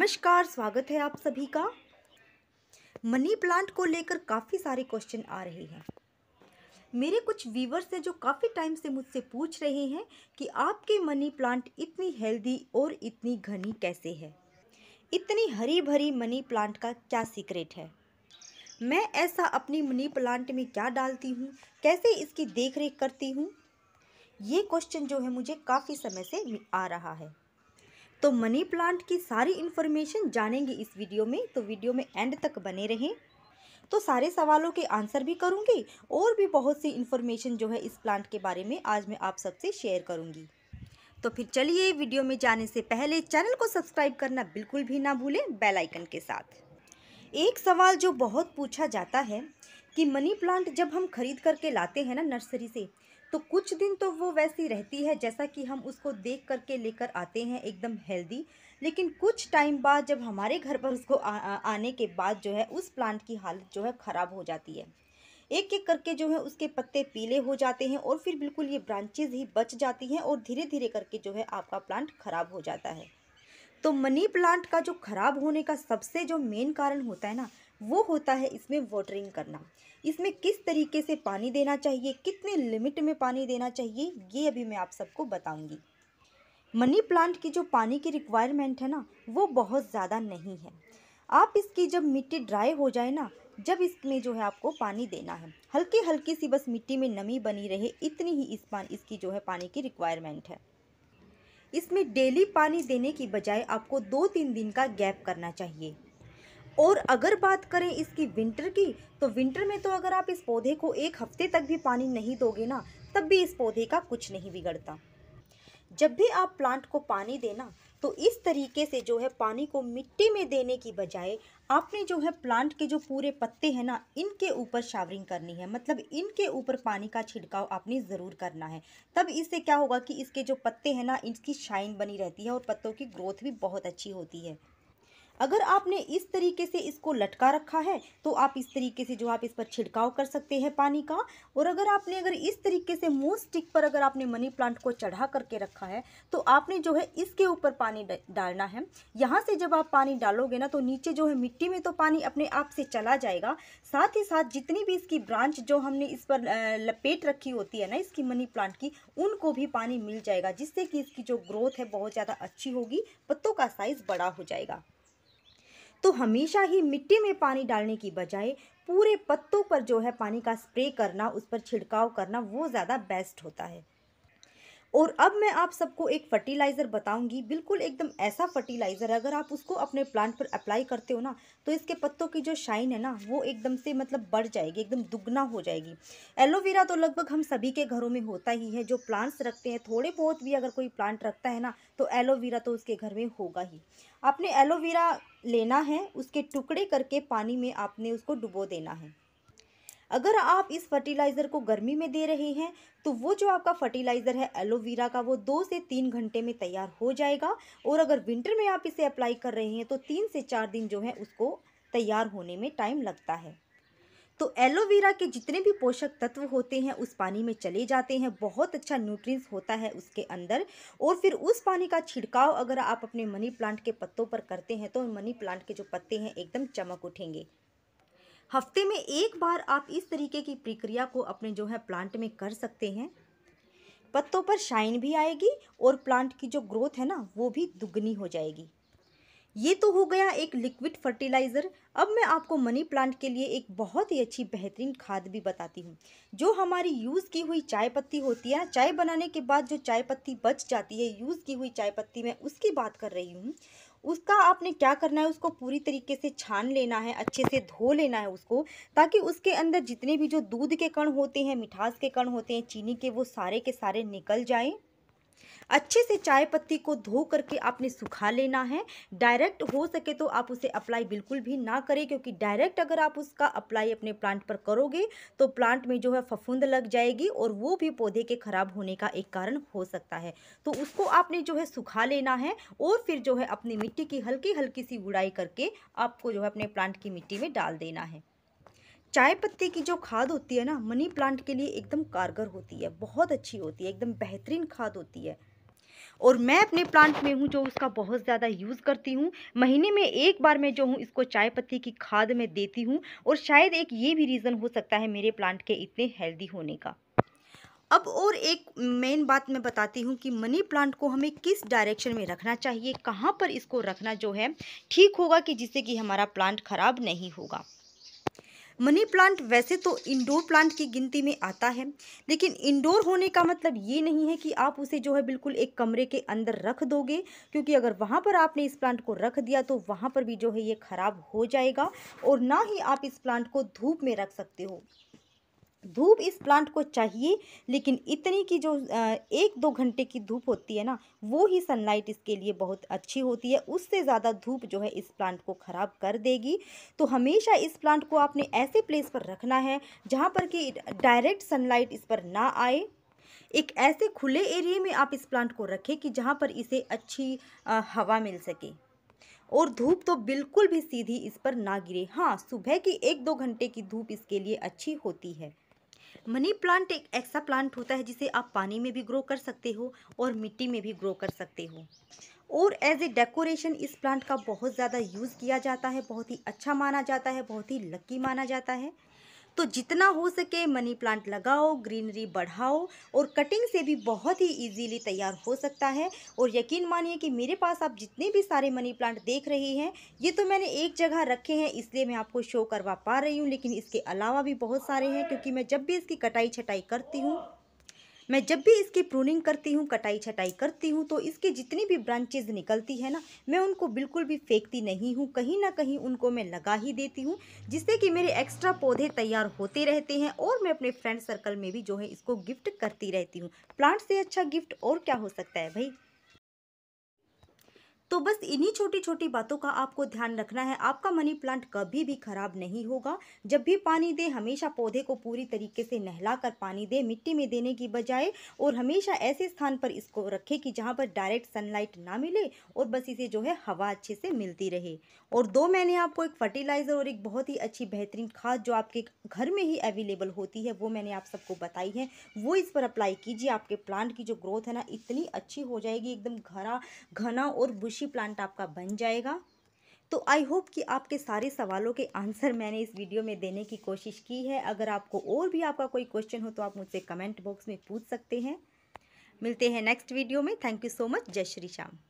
नमस्कार स्वागत है आप सभी का मनी प्लांट को लेकर काफ़ी सारे क्वेश्चन आ रहे हैं मेरे कुछ व्यूवर्स हैं जो काफ़ी टाइम से मुझसे पूछ रहे हैं कि आपके मनी प्लांट इतनी हेल्दी और इतनी घनी कैसे है इतनी हरी भरी मनी प्लांट का क्या सीक्रेट है मैं ऐसा अपनी मनी प्लांट में क्या डालती हूँ कैसे इसकी देख रेख करती हूँ ये क्वेश्चन जो है मुझे काफ़ी समय से आ रहा है तो मनी प्लांट की सारी इन्फॉर्मेशन जानेंगे इस वीडियो में तो वीडियो में एंड तक बने रहें तो सारे सवालों के आंसर भी करूँगी और भी बहुत सी इन्फॉर्मेशन जो है इस प्लांट के बारे में आज मैं आप सबसे शेयर करूंगी तो फिर चलिए वीडियो में जाने से पहले चैनल को सब्सक्राइब करना बिल्कुल भी ना भूलें बेल आइकन के साथ एक सवाल जो बहुत पूछा जाता है कि मनी प्लांट जब हम खरीद करके लाते हैं ना नर्सरी से तो कुछ दिन तो वो वैसी रहती है जैसा कि हम उसको देख करके लेकर आते हैं एकदम हेल्दी लेकिन कुछ टाइम बाद जब हमारे घर पर उसको आ, आ, आने के बाद जो है उस प्लांट की हालत जो है ख़राब हो जाती है एक एक करके जो है उसके पत्ते पीले हो जाते हैं और फिर बिल्कुल ये ब्रांचेज ही बच जाती हैं और धीरे धीरे करके जो है आपका प्लांट ख़राब हो जाता है तो मनी प्लांट का जो ख़राब होने का सबसे जो मेन कारण होता है ना वो होता है इसमें वाटरिंग करना इसमें किस तरीके से पानी देना चाहिए कितने लिमिट में पानी देना चाहिए ये अभी मैं आप सबको बताऊंगी मनी प्लांट की जो पानी की रिक्वायरमेंट है ना वो बहुत ज़्यादा नहीं है आप इसकी जब मिट्टी ड्राई हो जाए ना जब इसमें जो है आपको पानी देना है हल्की हल्की सी बस मिट्टी में नमी बनी रहे इतनी ही इस पान इसकी जो है पानी की रिक्वायरमेंट है इसमें डेली पानी देने की बजाय आपको दो तीन दिन का गैप करना चाहिए और अगर बात करें इसकी विंटर की तो विंटर में तो अगर आप इस पौधे को एक हफ्ते तक भी पानी नहीं दोगे ना तब भी इस पौधे का कुछ नहीं बिगड़ता जब भी आप प्लांट को पानी देना तो इस तरीके से जो है पानी को मिट्टी में देने की बजाय आपने जो है प्लांट के जो पूरे पत्ते हैं ना इनके ऊपर शावरिंग करनी है मतलब इनके ऊपर पानी का छिड़काव आपने ज़रूर करना है तब इससे क्या होगा कि इसके जो पत्ते हैं ना इनकी शाइन बनी रहती है और पत्तों की ग्रोथ भी बहुत अच्छी होती है अगर आपने इस तरीके से इसको लटका रखा है तो आप इस तरीके से जो आप इस पर छिड़काव कर सकते हैं पानी का और अगर आपने अगर इस तरीके से मूव स्टिक पर अगर आपने मनी प्लांट को चढ़ा करके रखा है तो आपने जो है इसके ऊपर पानी डालना है यहाँ से जब आप पानी डालोगे ना तो नीचे जो है मिट्टी में तो पानी अपने आप से चला जाएगा साथ ही साथ जितनी भी इसकी ब्रांच जो हमने इस पर लपेट रखी होती है ना इसकी मनी प्लांट की उनको भी पानी मिल जाएगा जिससे कि इसकी जो ग्रोथ है बहुत ज़्यादा अच्छी होगी पत्तों का साइज़ बड़ा हो जाएगा तो हमेशा ही मिट्टी में पानी डालने की बजाय पूरे पत्तों पर जो है पानी का स्प्रे करना उस पर छिड़काव करना वो ज़्यादा बेस्ट होता है और अब मैं आप सबको एक फर्टिलाइज़र बताऊंगी बिल्कुल एकदम ऐसा फर्टिलाइज़र अगर आप उसको अपने प्लांट पर अप्लाई करते हो ना तो इसके पत्तों की जो शाइन है ना वो एकदम से मतलब बढ़ जाएगी एकदम दुगना हो जाएगी एलोवेरा तो लगभग हम सभी के घरों में होता ही है जो प्लांट्स रखते हैं थोड़े बहुत भी अगर कोई प्लांट रखता है ना तो एलोवेरा तो उसके घर में होगा ही आपने एलोवेरा लेना है उसके टुकड़े करके पानी में आपने उसको डुबो देना है अगर आप इस फर्टिलाइज़र को गर्मी में दे रहे हैं तो वो जो आपका फर्टिलाइज़र है एलोवेरा का वो दो से तीन घंटे में तैयार हो जाएगा और अगर विंटर में आप इसे अप्लाई कर रहे हैं तो तीन से चार दिन जो है उसको तैयार होने में टाइम लगता है तो एलोवेरा के जितने भी पोषक तत्व होते हैं उस पानी में चले जाते हैं बहुत अच्छा न्यूट्रिएंट्स होता है उसके अंदर और फिर उस पानी का छिड़काव अगर आप अपने मनी प्लांट के पत्तों पर करते हैं तो मनी प्लांट के जो पत्ते हैं एकदम चमक उठेंगे हफ्ते में एक बार आप इस तरीके की प्रक्रिया को अपने जो है प्लांट में कर सकते हैं पत्तों पर शाइन भी आएगी और प्लांट की जो ग्रोथ है ना वो भी दुगनी हो जाएगी ये तो हो गया एक लिक्विड फर्टिलाइज़र अब मैं आपको मनी प्लांट के लिए एक बहुत ही अच्छी बेहतरीन खाद भी बताती हूँ जो हमारी यूज़ की हुई चाय पत्ती होती है चाय बनाने के बाद जो चाय पत्ती बच जाती है यूज़ की हुई चाय पत्ती मैं उसकी बात कर रही हूँ उसका आपने क्या करना है उसको पूरी तरीके से छान लेना है अच्छे से धो लेना है उसको ताकि उसके अंदर जितने भी जो दूध के कण होते हैं मिठास के कण होते हैं चीनी के वो सारे के सारे निकल जाएँ अच्छे से चाय पत्ती को धो करके आपने सुखा लेना है डायरेक्ट हो सके तो आप उसे अप्लाई बिल्कुल भी ना करें क्योंकि डायरेक्ट अगर आप उसका अप्लाई अपने प्लांट पर करोगे तो प्लांट में जो है फफूंद लग जाएगी और वो भी पौधे के ख़राब होने का एक कारण हो सकता है तो उसको आपने जो है सुखा लेना है और फिर जो है अपनी मिट्टी की हल्की हल्की सी गुड़ाई करके आपको जो है अपने प्लांट की मिट्टी में डाल देना है चाय पत्ती की जो खाद होती है ना मनी प्लांट के लिए एकदम कारगर होती है बहुत अच्छी होती है एकदम बेहतरीन खाद होती है और मैं अपने प्लांट में हूँ जो उसका बहुत ज़्यादा यूज़ करती हूँ महीने में एक बार मैं जो हूँ इसको चाय पत्ती की खाद में देती हूँ और शायद एक ये भी रीज़न हो सकता है मेरे प्लांट के इतने हेल्दी होने का अब और एक मेन बात मैं बताती हूँ कि मनी प्लांट को हमें किस डायरेक्शन में रखना चाहिए कहाँ पर इसको रखना जो है ठीक होगा कि जिससे कि हमारा प्लांट ख़राब नहीं होगा मनी प्लांट वैसे तो इंडोर प्लांट की गिनती में आता है लेकिन इंडोर होने का मतलब ये नहीं है कि आप उसे जो है बिल्कुल एक कमरे के अंदर रख दोगे क्योंकि अगर वहाँ पर आपने इस प्लांट को रख दिया तो वहाँ पर भी जो है ये ख़राब हो जाएगा और ना ही आप इस प्लांट को धूप में रख सकते हो धूप इस प्लांट को चाहिए लेकिन इतनी की जो एक दो घंटे की धूप होती है ना वो ही सनलाइट इसके लिए बहुत अच्छी होती है उससे ज़्यादा धूप जो है इस प्लांट को ख़राब कर देगी तो हमेशा इस प्लांट को आपने ऐसे प्लेस पर रखना है जहाँ पर कि डायरेक्ट सनलाइट इस पर ना आए एक ऐसे खुले एरिया में आप इस प्लांट को रखें कि जहाँ पर इसे अच्छी हवा मिल सके और धूप तो बिल्कुल भी सीधी इस पर ना गिरे हाँ सुबह की एक दो घंटे की धूप इसके लिए अच्छी होती है मनी प्लांट एक ऐसा प्लांट होता है जिसे आप पानी में भी ग्रो कर सकते हो और मिट्टी में भी ग्रो कर सकते हो और एज ए डेकोरेशन इस प्लांट का बहुत ज़्यादा यूज़ किया जाता है बहुत ही अच्छा माना जाता है बहुत ही लकी माना जाता है तो जितना हो सके मनी प्लांट लगाओ ग्रीनरी बढ़ाओ और कटिंग से भी बहुत ही ईजीली तैयार हो सकता है और यकीन मानिए कि मेरे पास आप जितने भी सारे मनी प्लांट देख रहे हैं ये तो मैंने एक जगह रखे हैं इसलिए मैं आपको शो करवा पा रही हूँ लेकिन इसके अलावा भी बहुत सारे हैं क्योंकि मैं जब भी इसकी कटाई छटाई करती हूँ मैं जब भी इसकी प्रूनिंग करती हूँ कटाई छटाई करती हूँ तो इसकी जितनी भी ब्रांचेज निकलती है ना मैं उनको बिल्कुल भी फेंकती नहीं हूँ कहीं ना कहीं उनको मैं लगा ही देती हूँ जिससे कि मेरे एक्स्ट्रा पौधे तैयार होते रहते हैं और मैं अपने फ्रेंड सर्कल में भी जो है इसको गिफ्ट करती रहती हूँ प्लांट से अच्छा गिफ्ट और क्या हो सकता है भाई तो बस इन्हीं छोटी छोटी बातों का आपको ध्यान रखना है आपका मनी प्लांट कभी भी खराब नहीं होगा जब भी पानी दे हमेशा पौधे को पूरी तरीके से नहला कर पानी दे मिट्टी में देने की बजाय और हमेशा ऐसे स्थान पर इसको रखें कि जहाँ पर डायरेक्ट सनलाइट ना मिले और बस इसे जो है हवा अच्छे से मिलती रहे और दो मैंने आपको एक फर्टिलाइज़र और एक बहुत ही अच्छी बेहतरीन खाद जो आपके घर में ही अवेलेबल होती है वो मैंने आप सबको बताई है वो इस पर अप्लाई कीजिए आपके प्लांट की जो ग्रोथ है ना इतनी अच्छी हो जाएगी एकदम घरा घना और बुशी कृषि प्लांट आपका बन जाएगा तो आई होप कि आपके सारे सवालों के आंसर मैंने इस वीडियो में देने की कोशिश की है अगर आपको और भी आपका कोई क्वेश्चन हो तो आप मुझसे कमेंट बॉक्स में पूछ सकते हैं मिलते हैं नेक्स्ट वीडियो में thank you so much Jai Shri Shyam